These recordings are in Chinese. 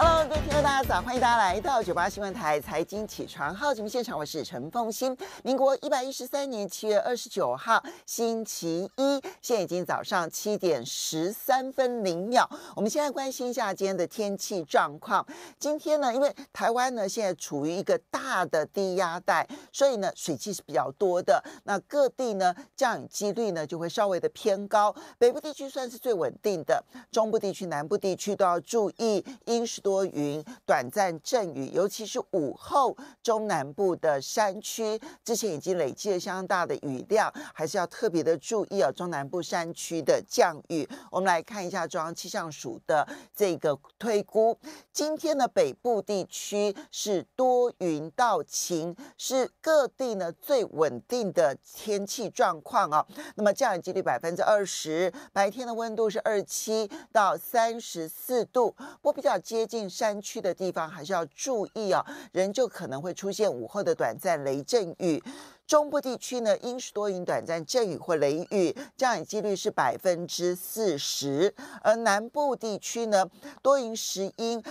Hello，各位听众大家早，欢迎大家来到九八新闻台财经起床号节目现场，我是陈凤欣。民国一百一十三年七月二十九号星期一，现在已经早上七点十三分零秒。我们现在关心一下今天的天气状况。今天呢，因为台湾呢现在处于一个大的低压带，所以呢水汽是比较多的，那各地呢降雨几率呢就会稍微的偏高。北部地区算是最稳定的，中部地区、南部地区都要注意因时。多云，短暂阵雨，尤其是午后，中南部的山区之前已经累积了相当大的雨量，还是要特别的注意啊！中南部山区的降雨，我们来看一下中央气象署的这个推估。今天的北部地区是多云到晴，是各地呢最稳定的天气状况啊。那么降雨几率百分之二十，白天的温度是二十七到三十四度，我比较接近。山区的地方还是要注意哦，人就可能会出现午后的短暂雷阵雨。中部地区呢，阴时多云，短暂阵雨或雷雨，降雨几率是百分之四十。而南部地区呢，多云时阴。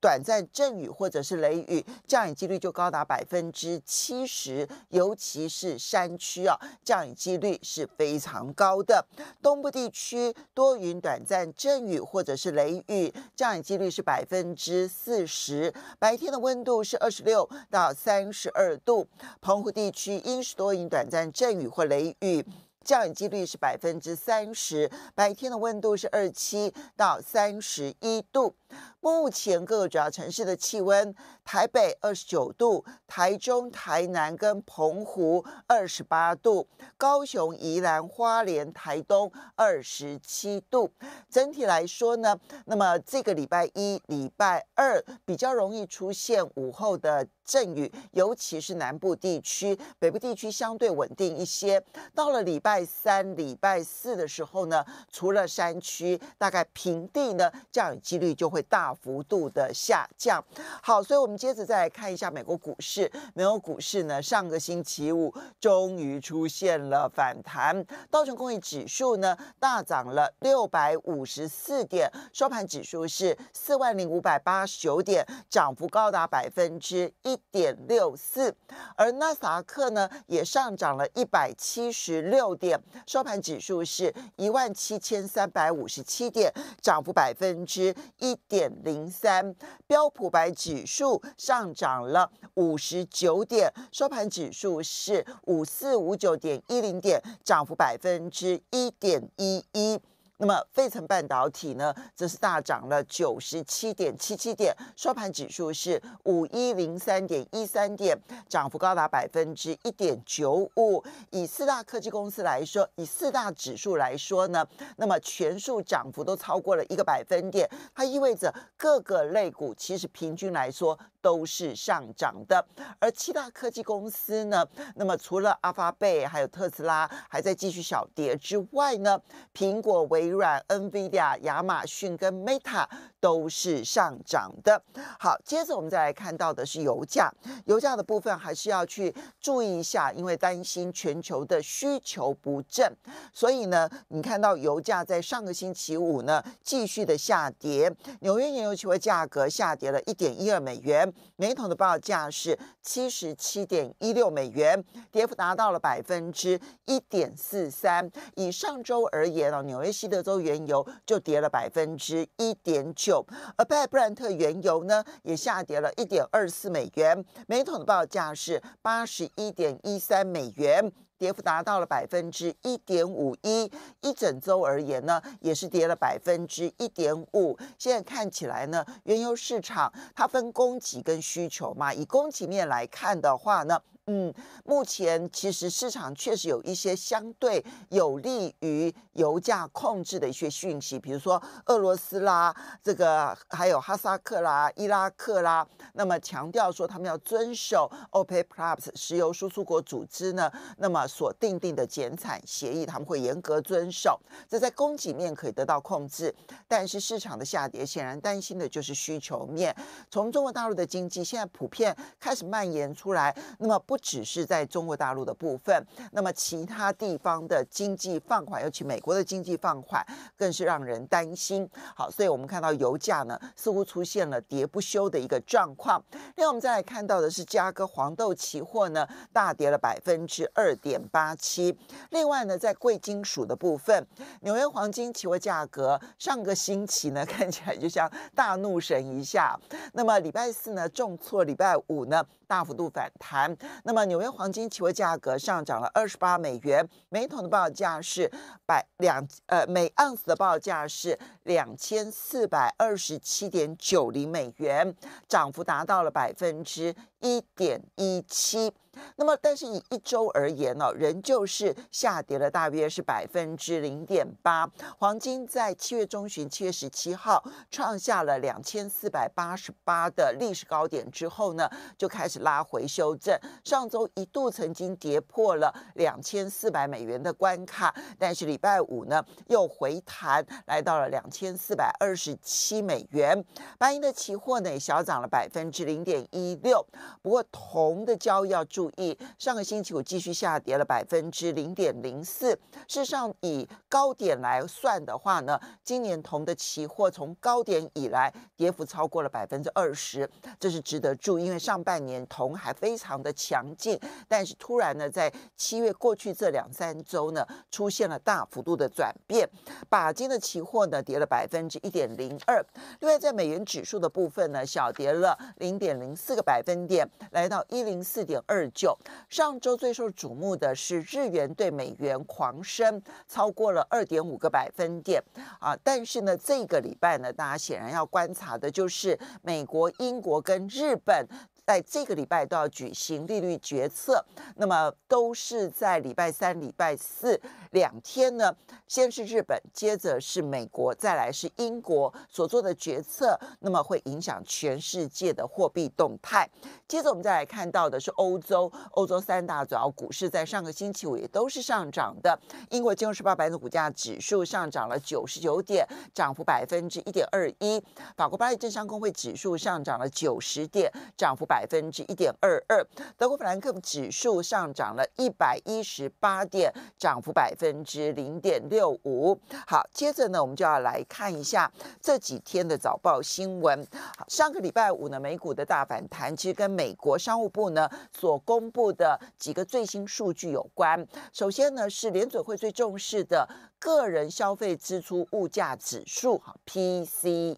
短暂阵雨或者是雷雨，降雨几率就高达百分之七十，尤其是山区啊，降雨几率是非常高的。东部地区多云，短暂阵雨或者是雷雨，降雨几率是百分之四十。白天的温度是二十六到三十二度。澎湖地区阴时多云，短暂阵雨或雷雨，降雨几率是百分之三十。白天的温度是二七到三十一度。目前各个主要城市的气温：台北二十九度，台中、台南跟澎湖二十八度，高雄、宜兰花莲、台东二十七度。整体来说呢，那么这个礼拜一、礼拜二比较容易出现午后的阵雨，尤其是南部地区，北部地区相对稳定一些。到了礼拜三、礼拜四的时候呢，除了山区，大概平地呢降雨几率就会大。幅度的下降。好，所以我们接着再来看一下美国股市。美国股市呢，上个星期五终于出现了反弹。道琼工业指数呢大涨了六百五十四点，收盘指数是四万零五百八十九点，涨幅高达百分之一点六四。而纳斯达克呢也上涨了一百七十六点，收盘指数是一万七千三百五十七点，涨幅百分之一点。零三标普白指数上涨了五十九点，收盘指数是五四五九点一零点，涨幅百分之一点一一。那么，费城半导体呢，则是大涨了九十七点七七点，收盘指数是五一零三点一三点，涨幅高达百分之一点九五。以四大科技公司来说，以四大指数来说呢，那么全数涨幅都超过了一个百分点。它意味着各个类股其实平均来说都是上涨的。而七大科技公司呢，那么除了阿发贝还有特斯拉还在继续小跌之外呢，苹果为微软、NVIDIA、亚马逊跟 Meta 都是上涨的。好，接着我们再来看到的是油价。油价的部分还是要去注意一下，因为担心全球的需求不振，所以呢，你看到油价在上个星期五呢继续的下跌。纽约原油期货价格下跌了一点一二美元，每桶的报价是七十七点一六美元，跌幅达到了百分之一点四三。以上周而言，哦，纽约西的州原油就跌了百分之一点九，而布兰特原油呢也下跌了一点二四美元，每桶的报价是八十一点一三美元，跌幅达到了百分之一点五一一整周而言呢，也是跌了百分之一点五。现在看起来呢，原油市场它分供给跟需求嘛，以供给面来看的话呢。嗯，目前其实市场确实有一些相对有利于油价控制的一些讯息，比如说俄罗斯啦，这个还有哈萨克啦、伊拉克啦，那么强调说他们要遵守 OPEC Plus 石油输出国组织呢，那么所订定的减产协议他们会严格遵守，这在供给面可以得到控制。但是市场的下跌显然担心的就是需求面，从中国大陆的经济现在普遍开始蔓延出来，那么不。只是在中国大陆的部分，那么其他地方的经济放缓，尤其美国的经济放缓，更是让人担心。好，所以我们看到油价呢，似乎出现了跌不休的一个状况。另外，我们再来看到的是，嘉加哥黄豆期货呢，大跌了百分之二点八七。另外呢，在贵金属的部分，纽约黄金期货价格上个星期呢，看起来就像大怒神一下，那么礼拜四呢重挫，礼拜五呢大幅度反弹。那么，纽约黄金期货价格上涨了28美元每桶的报价是百两，呃，每盎司的报价是两千四百二十七点九零美元，涨幅达到了百分之。一点一七，那么但是以一周而言呢，仍旧是下跌了，大约是百分之零点八。黄金在七月中旬，七月十七号创下了两千四百八十八的历史高点之后呢，就开始拉回修正。上周一度曾经跌破了两千四百美元的关卡，但是礼拜五呢又回弹来到了两千四百二十七美元。白银的期货呢也小涨了百分之零点一六。不过铜的交易要注意，上个星期五继续下跌了百分之零点零四。事实上，以高点来算的话呢，今年铜的期货从高点以来跌幅超过了百分之二十，这是值得注意。因为上半年铜还非常的强劲，但是突然呢，在七月过去这两三周呢，出现了大幅度的转变，把金的期货呢跌了百分之一点零二。另外，在美元指数的部分呢，小跌了零点零四个百分点。来到一零四点二九。上周最受瞩目的是日元对美元狂升，超过了二点五个百分点啊！但是呢，这个礼拜呢，大家显然要观察的就是美国、英国跟日本。在这个礼拜都要举行利率决策，那么都是在礼拜三、礼拜四两天呢。先是日本，接着是美国，再来是英国所做的决策，那么会影响全世界的货币动态。接着我们再来看到的是欧洲，欧洲三大主要股市在上个星期五也都是上涨的。英国金融时报白的股价指数上涨了九十九点，涨幅百分之一点二一；法国巴黎证商工会指数上涨了九十点，涨幅百。百分之一点二二，德国法兰克指数上涨了一百一十八点，涨幅百分之零点六五。好，接着呢，我们就要来看一下这几天的早报新闻。上个礼拜五呢，美股的大反弹其实跟美国商务部呢所公布的几个最新数据有关。首先呢，是联准会最重视的。个人消费支出物价指数，哈，PCE，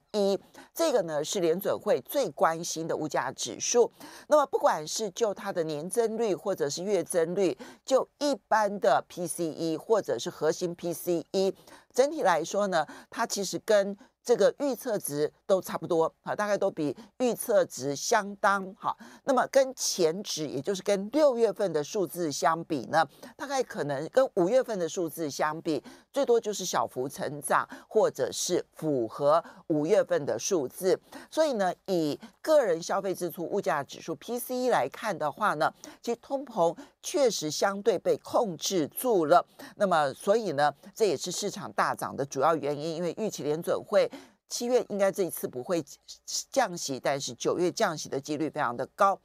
这个呢是联准会最关心的物价指数。那么不管是就它的年增率，或者是月增率，就一般的 PCE，或者是核心 PCE，整体来说呢，它其实跟。这个预测值都差不多，好，大概都比预测值相当好。那么跟前值，也就是跟六月份的数字相比呢，大概可能跟五月份的数字相比，最多就是小幅成长，或者是符合五月份的数字。所以呢，以个人消费支出物价指数 PCE 来看的话呢，其实通膨确实相对被控制住了。那么，所以呢，这也是市场大涨的主要原因，因为预期联准会。七月应该这一次不会降息，但是九月降息的几率非常的高。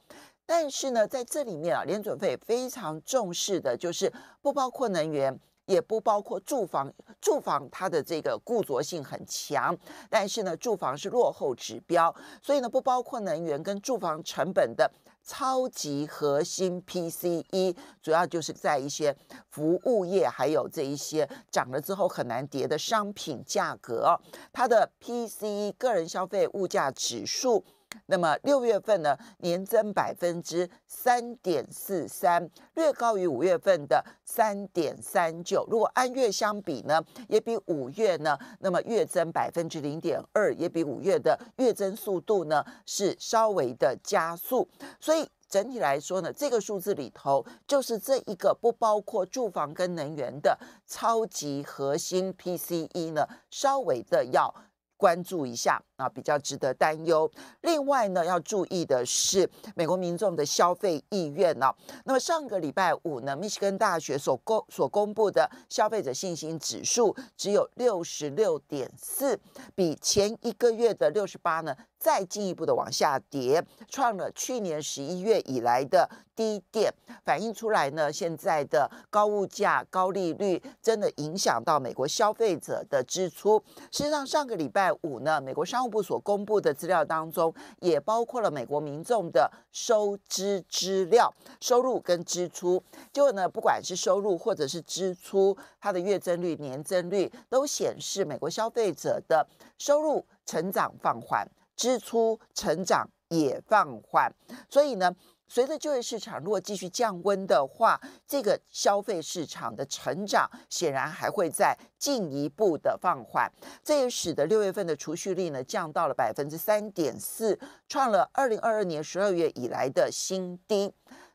但是呢，在这里面啊，联准会非常重视的，就是不包括能源，也不包括住房。住房它的这个固着性很强，但是呢，住房是落后指标，所以呢，不包括能源跟住房成本的。超级核心 PCE 主要就是在一些服务业，还有这一些涨了之后很难跌的商品价格，它的 PCE 个人消费物价指数。那么六月份呢，年增百分之三点四三，略高于五月份的三点三九。如果按月相比呢，也比五月呢，那么月增百分之零点二，也比五月的月增速度呢是稍微的加速。所以整体来说呢，这个数字里头，就是这一个不包括住房跟能源的超级核心 PCE 呢，稍微的要。关注一下啊，比较值得担忧。另外呢，要注意的是美国民众的消费意愿呢。那么上个礼拜五呢，密歇根大学所公所公布的消费者信心指数只有六十六点四，比前一个月的六十八呢。再进一步的往下跌，创了去年十一月以来的低点，反映出来呢，现在的高物价、高利率真的影响到美国消费者的支出。事实上，上个礼拜五呢，美国商务部所公布的资料当中，也包括了美国民众的收支资料，收入跟支出。结果呢，不管是收入或者是支出，它的月增率、年增率都显示美国消费者的收入成长放缓。支出成长也放缓，所以呢，随着就业市场如果继续降温的话，这个消费市场的成长显然还会再进一步的放缓。这也使得六月份的储蓄率呢降到了百分之三点四，创了二零二二年十二月以来的新低。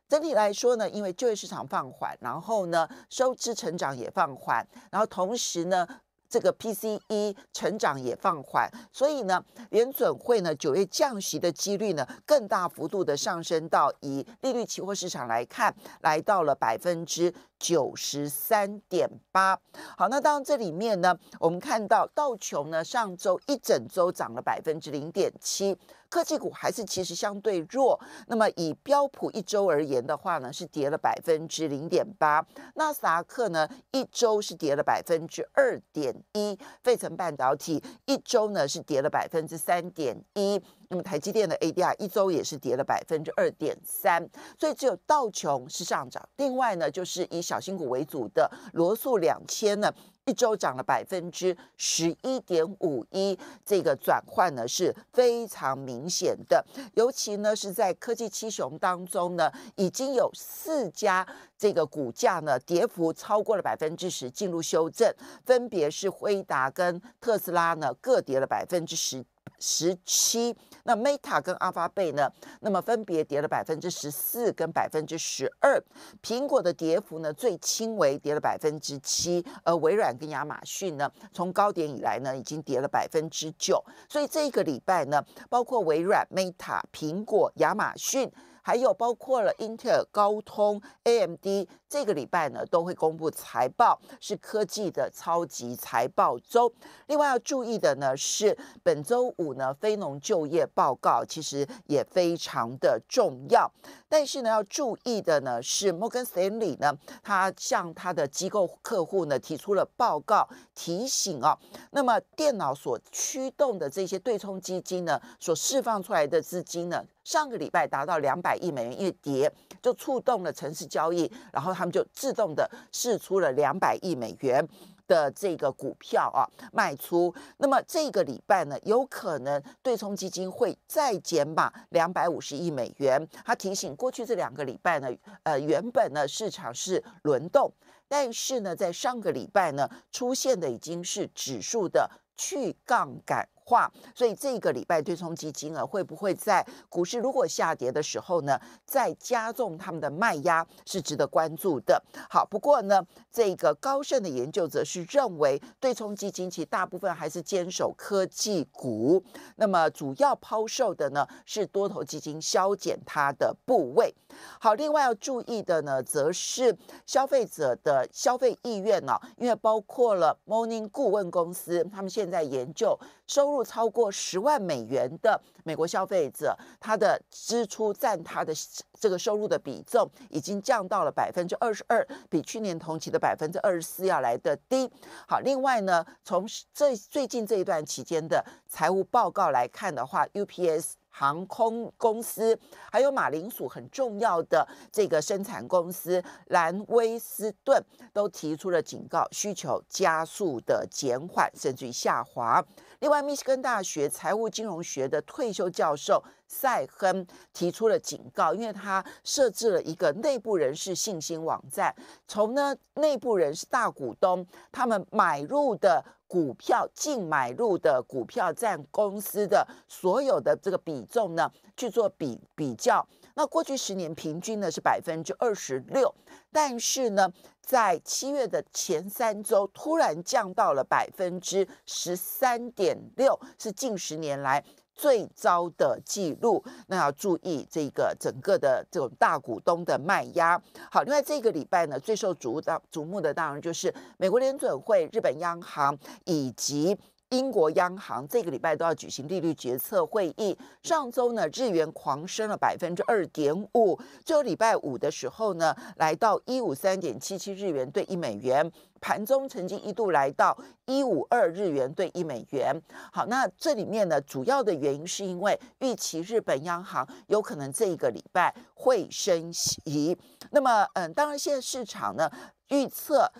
整体来说呢，因为就业市场放缓，然后呢，收支成长也放缓，然后同时呢。这个 PCE 成长也放缓，所以呢，联准会呢九月降息的几率呢更大幅度的上升到以利率期货市场来看，来到了百分之。九十三点八，好，那当然这里面呢，我们看到道琼呢上周一整周涨了百分之零点七，科技股还是其实相对弱，那么以标普一周而言的话呢，是跌了百分之零点八，纳斯达克呢一周是跌了百分之二点一，费城半导体一周呢是跌了百分之三点一。那么台积电的 ADR 一周也是跌了百分之二点三，所以只有道琼是上涨。另外呢，就是以小新股为主的罗素两千呢，一周涨了百分之十一点五一，这个转换呢是非常明显的。尤其呢是在科技七雄当中呢，已经有四家这个股价呢跌幅超过了百分之十，进入修正，分别是辉达跟特斯拉呢各跌了百分之十。十七，那 Meta 跟阿发贝呢，那么分别跌了百分之十四跟百分之十二。苹果的跌幅呢最轻微，跌了百分之七。而微软跟亚马逊呢，从高点以来呢已经跌了百分之九。所以这个礼拜呢，包括微软、Meta、苹果、亚马逊。还有包括了英特尔、高通、AMD，这个礼拜呢都会公布财报，是科技的超级财报周。另外要注意的呢是，本周五呢非农就业报告其实也非常的重要。但是呢要注意的呢是，摩根斯坦利呢他向他的机构客户呢提出了报告提醒哦，那么电脑所驱动的这些对冲基金呢，所释放出来的资金呢。上个礼拜达到两百亿美元一跌，就触动了城市交易，然后他们就自动的释出了两百亿美元的这个股票啊卖出。那么这个礼拜呢，有可能对冲基金会再减码两百五十亿美元。他提醒，过去这两个礼拜呢，呃，原本呢市场是轮动，但是呢，在上个礼拜呢，出现的已经是指数的去杠杆。话，所以这个礼拜对冲基金呢，会不会在股市如果下跌的时候呢，再加重他们的卖压是值得关注的。好，不过呢，这个高盛的研究者是认为，对冲基金其实大部分还是坚守科技股，那么主要抛售的呢是多头基金消减它的部位。好，另外要注意的呢，则是消费者的消费意愿哦，因为包括了 Morning 顾问公司，他们现在研究。收入超过十万美元的美国消费者，他的支出占他的这个收入的比重已经降到了百分之二十二，比去年同期的百分之二十四要来的低。好，另外呢，从这最近这一段期间的财务报告来看的话，UPS 航空公司还有马铃薯很重要的这个生产公司兰威斯顿都提出了警告，需求加速的减缓甚至于下滑。另外，密斯根大学财务金融学的退休教授塞亨提出了警告，因为他设置了一个内部人士信心网站，从呢内部人士大股东他们买入的股票净买入的股票占公司的所有的这个比重呢去做比比较。那过去十年平均呢是百分之二十六，但是呢，在七月的前三周突然降到了百分之十三点六，是近十年来最糟的记录。那要注意这个整个的这种大股东的卖压。好，另外这个礼拜呢，最受瞩瞩目的当然就是美国联准会、日本央行以及。英国央行这个礼拜都要举行利率决策会议。上周呢，日元狂升了百分之二点五，就礼拜五的时候呢，来到一五三点七七日元兑一美元，盘中曾经一度来到一五二日元兑一美元。好，那这里面呢，主要的原因是因为预期日本央行有可能这一个礼拜会升息。那么，嗯，当然现在市场呢预测。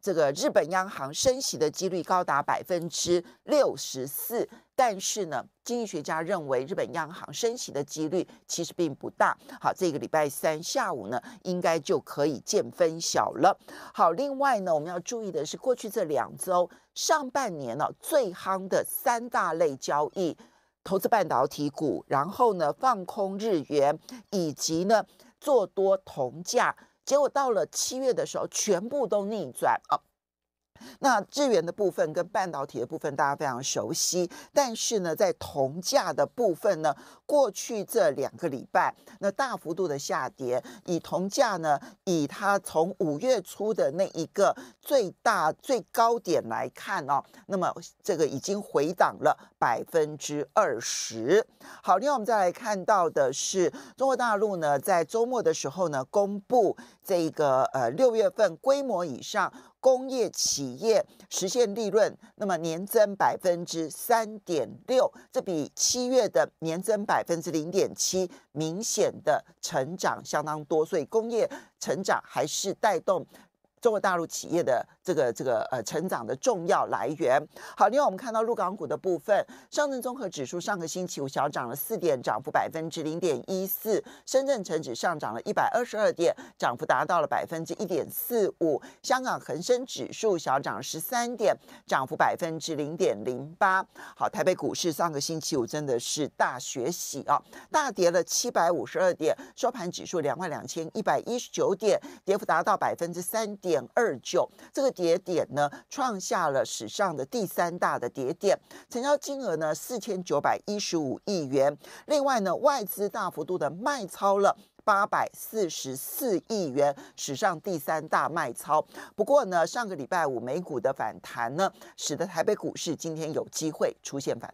这个日本央行升息的几率高达百分之六十四，但是呢，经济学家认为日本央行升息的几率其实并不大。好，这个礼拜三下午呢，应该就可以见分晓了。好，另外呢，我们要注意的是，过去这两周上半年呢最夯的三大类交易：投资半导体股，然后呢放空日元，以及呢做多铜价。结果到了七月的时候，全部都逆转啊。那资源的部分跟半导体的部分大家非常熟悉，但是呢，在铜价的部分呢，过去这两个礼拜那大幅度的下跌，以铜价呢，以它从五月初的那一个最大最高点来看哦，那么这个已经回档了百分之二十。好，另外我们再来看到的是中国大陆呢，在周末的时候呢，公布这个呃六月份规模以上。工业企业实现利润，那么年增百分之三点六，这比七月的年增百分之零点七明显的成长相当多，所以工业成长还是带动。中国大陆企业的这个这个呃成长的重要来源。好，另外我们看到入港股的部分，上证综合指数上个星期五小涨了四点，涨幅百分之零点一四；深圳成指上涨了一百二十二点，涨幅达到了百分之一点四五；香港恒生指数小涨十三点，涨幅百分之零点零八。好，台北股市上个星期五真的是大血洗啊，大跌了七百五十二点，收盘指数两万两千一百一十九点，跌幅达到百分之三点。点二九这个跌点呢，创下了史上的第三大的跌点，成交金额呢四千九百一十五亿元。另外呢，外资大幅度的卖超了八百四十四亿元，史上第三大卖超。不过呢，上个礼拜五美股的反弹呢，使得台北股市今天有机会出现反。